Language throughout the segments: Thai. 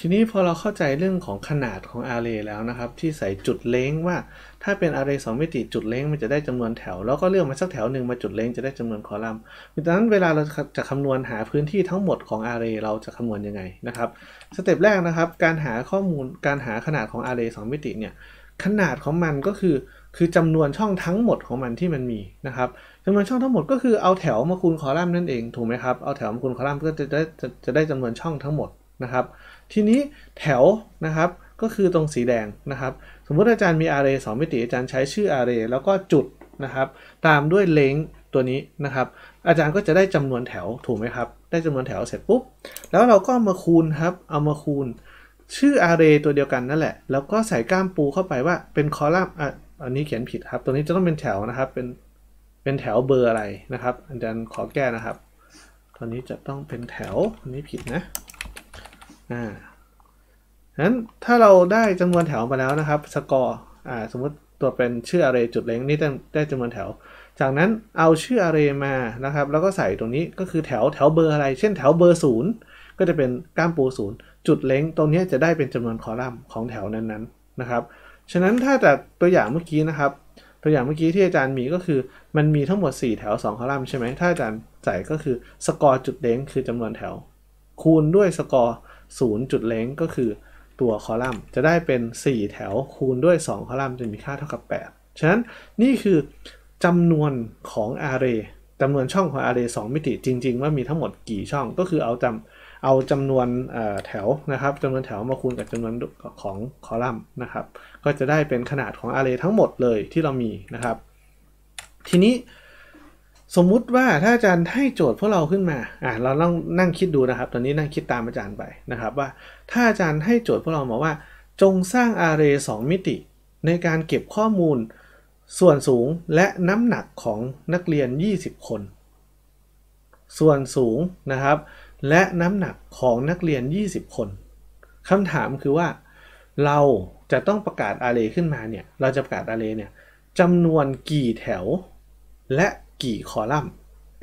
ทีนี้พอเราเข้าใจเรื่องของขนาดของอาร์เรย์แล้วนะครับ ที่ใส่จุดเล้งว่า ถ้าเป็นอาร์เรย์สมิติจุดเล้งมันจะได้จำนวนแถวแล้วก็เลือกมาสักแถวหนึ่งมาจุดเล้งจะได้จำนวนคอลัมน์ดังนั้นเวลาเราจะคำนวณหาพื้นที่ทั้งหมดของอาร์เรย์เราจะคำนวณยังไงนะครับ สเต็ปแรกนะครับการหาข้อมูลการหาขนาดของอาร์เรย์สมิติเนี่ยขนาดของมันก็คือ คือจำนวนช่องทั้งหมดของมันที่มันมีนะครับจำนวนช่องทั้งหมดก็คือเอาแถวมาคูณคอลัมน์นั่นเองถูกไหมครับเอาแถวมาคูณคอลัมน์ก็จะได้จะได้จำนวนช่องทั้งหมดนะครับทีนี้แถวนะครับก็คือตรงสีแดงนะครับสมมติอาจารย์มีอาร์เรย์สมิติ อาจารย์ใช้ชื่ออาร์เรย์แล้วก็จุดนะครับ ตามด้วยเลงตัวนี้นะครับ อาจารย์ก็จะได้จำนวนแถวถูกไหมครับได้จำนวนแถวเสร็จปุ๊บแล้วเราก็มาคูณครับ เอามาคูณชื่ออาร์เรย์ตัวเดียวกันนั่นแหละแล้วก็ใส่ก้ามปูเข้าไปว่าเป็นคอลัมน์ออันนี้เขียนผิดครับตัวนี้จะต้องเป็นแถวนะครับเป็นเป็นแถวเบอร์อะไรนะครับ อาจารย์ขอแก้นะครับตัวนี้จะต้องเป็นแถวอันนี้ผิดนะอ่านั้นถ้าเราได้จำนวนแถวมาแล้วนะครับสกอร์ อ่าสมมติตัวเป็นชื่ออะไรจุดเล้งนี่ได้จำจำนวนแถว จากนั้นเอาชื่ออะไรมานะครับ แล้วก็ใส่ตรงนี้ก็คือแถวแถวเบอร์อะไรเช่นแถวเบอร์ศูนย์ก็จะเป็นก้ามปูศูนย์จุดเล้งตรงนี้จะได้เป็นจำนวนคอลัมน์ของแถวนั้นๆนนะครับ ฉะนั้นถ้าจากตัวอย่างเมื่อกี้นะครับ ตัวอย่างเมื่อกี้ที่อาจารย์มีก็คือ มันมีทั้งหมด 4แถว2คอลัมน์ใช่ไหมถ้าอาจารย์ใส่ก็คือสกอร์จุดเล้งคือจำนวนแถว คูณด้วยสกอร์0จุดเล้งก็คือตัวคอลัมน์ จะได้เป็น 4 แถวคูณด้วย 2 คอลัมน์ จะมีค่าเท่ากับ 8 ฉะนั้น นี่คือจำนวนของอาร์เรย์จำนวนช่องของอาร์เรย์สมิติ จริงๆ ว่ามีทั้งหมดกี่ช่อง ก็คือเอาจำเอาจำนวนแถวนะครับจำนวนแถวมาคูณกับจำนวนของคอลัมน์นะครับก็จะได้เป็นขนาดของอาร์เรย์ทั้งหมดเลยที่เรามีนะครับ ทีนี้สมมุติว่าถ้าอาจารย์ให้โจทย์พวกเราขึ้นมา อ่ะเราต้องนั่งคิดดูนะครับ ตอนนี้นั่งคิดตามอาจารย์ไปนะครับว่า ถ้าอาจารย์ให้โจทย์พวกเราบอกว่า จงสร้างอาร์เรย์สมิติ ในการเก็บข้อมูลส่วนสูงและน้ำหนักของนักเรียน 20 คน ส่วนสูงนะครับ และน้ำหนักของนักเรียน 20 คนคำถามคือว่าเราจะต้องประกาศอาร์เรย์ขึ้นมาเนี่ยเราจะประกาศอาร์เรย์เนี่ยจำนวนกี่แถวและกี่คอลัมน์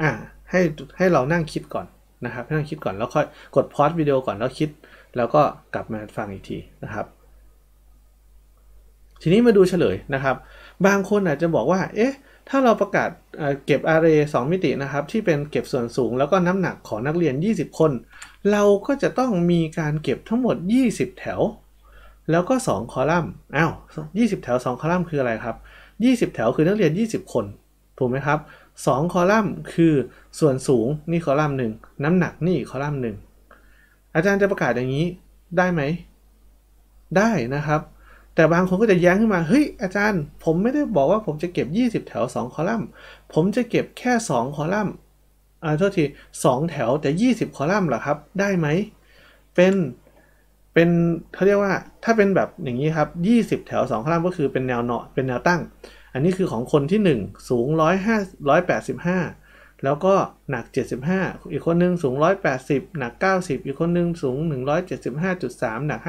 อ่าให้ให้เรานั่งคิดก่อนนะครับให้นั่งคิดก่อนแล้วค่อยกดพอดวิดีโอก่อนแล้วคิด แล้วก็กลับมาฟังอีกทีนะครับ ทีนี้มาดูเฉลยนะครับ บางคนอาจจะบอกว่า เอ๊ะ ถ้าเราประกาศเก็บอาร์เรย์สมิตินะครับ ที่เป็นเก็บส่วนสูงแล้วก็น้ำหนักของนักเรียน 20 คน เราก็จะต้องมีการเก็บทั้งหมด 20 แถว แล้วก็ 2 คอลัมน์อ้าว20 แถว 2 คอลัมน์คืออะไรครับ 20 แถวคือนักเรียน 20 คน ถูกไหมครับ2คอลัมน์คือส่วนสูงนี่คอลัมน์หนึ่งน้ำหนักนี่คอลัมน์หนึ่งอาจารย์จะประกาศอย่างนี้ได้ไหมได้นะครับ แต่บางคนก็จะแย้งขึ้นมาเฮ้ยอาจารย์ ผมไม่ได้บอกว่าผมจะเก็บ 20 แถว2คอลัมน์ผมจะเก็บแค่ 2 คอลัมน์อ่าโทษที2แถวแต่ 20 คอลัมน์เหรอครับ ได้ไหมเป็นเป็นเขาเรียกว่าถ้าเป็นแบบอย่างนี้ครับ20 แถว2คอลัมน์ก็คือเป็นแนวเนอะเป็นแนวตั้งอันนี้คือของคนที่ 1 สูงร้อยห้าร้อยแปดสิบห้าแล้วก็หนัก 75 อีกคนหนึ่งสูง 180 หนัก 90 อีกคนหนึ่งสูง 175.3 หนัก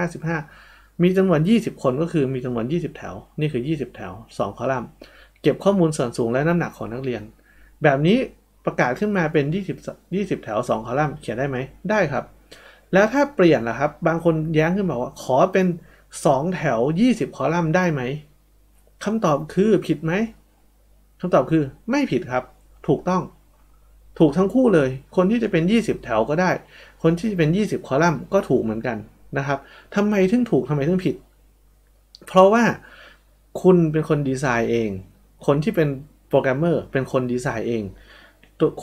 55 มีจำนวน 20 คนก็คือมีจำนวน 20 แถว นี่คือ 20 แถว 2 คอลัมน์เก็บข้อมูลส่วนสูงและน้ำหนักของนักเรียน แบบนี้ประกาศขึ้นมาเป็น 20 20แถว2คอลัมน์เขียนได้ไหมได้ครับ แล้วถ้าเปลี่ยนล่ะครับ บางคนแย้งขึ้นมาว่า ขอเป็น 2 แถว 20 คอลัมน์ได้ไหมคำตอบคือผิดไหมคำตอบคือไม่ผิดครับ ถูกต้อง ถูกทั้งคู่เลย คนที่จะเป็น 20 แถวก็ได้ คนที่จะเป็น 20คอลัมน์ก็ถูกเหมือนกันนะครับทำไมถึงถูกทำไมถึงผิด เพราะว่าคุณเป็นคนดีไซน์เอง คนที่เป็นโปรแกรมเมอร์ เป็นคนดีไซน์เอง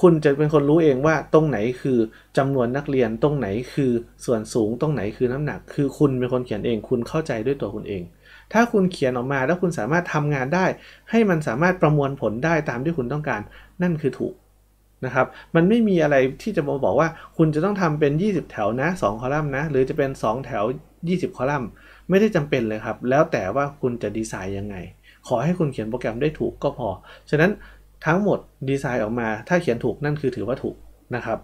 คุณจะเป็นคนรู้เองว่าตรงไหนคือจำนวนนักเรียนตรงไหนคือส่วนสูงตรงไหนคือน้ำหนัก คือคุณเป็นคนเขียนเองคุณเข้าใจด้วยตัวคุณเอง ถ้าคุณเขียนออกมาแล้วคุณสามารถทำงานได้ ให้มันสามารถประมวลผลได้ตามที่คุณต้องการ นั่นคือถูกนะครับ มันไม่มีอะไรที่จะมาบอกว่า คุณจะต้องทำเป็น 20 แถวนะ2คอลัมน์นะ หรือจะเป็น2แถว20 คอลัมน์ ไม่ได้จำเป็นเลยครับ แล้วแต่ว่าคุณจะดีไซน์ยังไง ขอให้คุณเขียนโปรแกรมได้ถูกก็พอฉะนั้นทั้งหมดดีไซน์ออกมาถ้าเขียนถูกนั่นคือถือว่าถูกนะครับ